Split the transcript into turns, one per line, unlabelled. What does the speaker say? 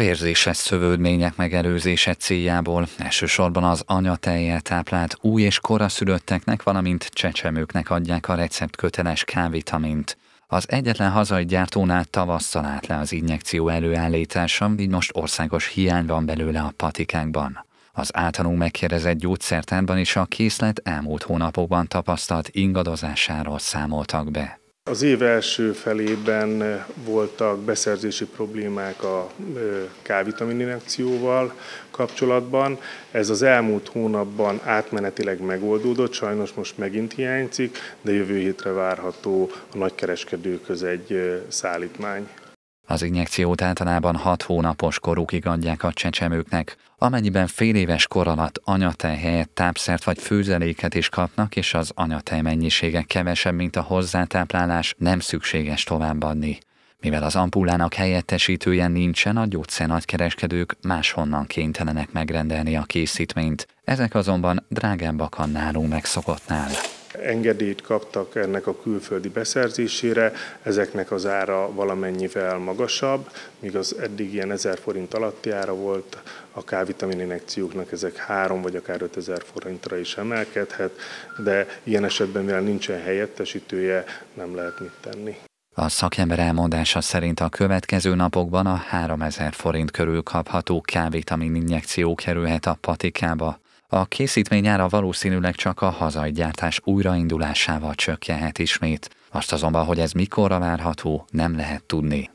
Vérzéses szövődmények megelőzése céljából elsősorban az anyatejjel táplált új és koraszülötteknek, valamint csecsemőknek adják a receptköteles K-vitamint. Az egyetlen hazai gyártónál tavasszal állt le az injekció előállítása, így most országos hiány van belőle a patikákban. Az általunk megkérdezett gyógyszertárban is a készlet elmúlt hónapokban tapasztalt ingadozásáról számoltak be.
Az év első felében voltak beszerzési problémák a K-vitamin injekcióval kapcsolatban. Ez az elmúlt hónapban átmenetileg megoldódott, sajnos most megint hiányzik, de jövő hétre várható a nagykereskedőköz egy szállítmány.
Az injekciót általában 6 hónapos korukig adják a csecsemőknek, amennyiben fél éves kor alatt anyatej helyett tápszert vagy főzeléket is kapnak, és az anyatej mennyisége kevesebb, mint a hozzátáplálás, nem szükséges továbbadni. Mivel az ampullának helyettesítője nincsen, a nagykereskedők máshonnan kénytelenek megrendelni a készítményt. Ezek azonban drágábbak a nálunk megszokottnál
engedélyt kaptak ennek a külföldi beszerzésére, ezeknek az ára valamennyivel magasabb, míg az eddig ilyen 1000 forint alatti ára volt, a K-vitamin injekcióknak ezek 3 vagy akár 5000 forintra is emelkedhet, de ilyen esetben, mivel nincsen helyettesítője, nem lehet mit tenni.
A szakember elmondása szerint a következő napokban a 3000 forint körül kapható K-vitamin injekció kerülhet a patikába. A készítmény ára valószínűleg csak a hazai gyártás újraindulásával csökkenhet ismét. Azt azonban, hogy ez mikorra várható, nem lehet tudni.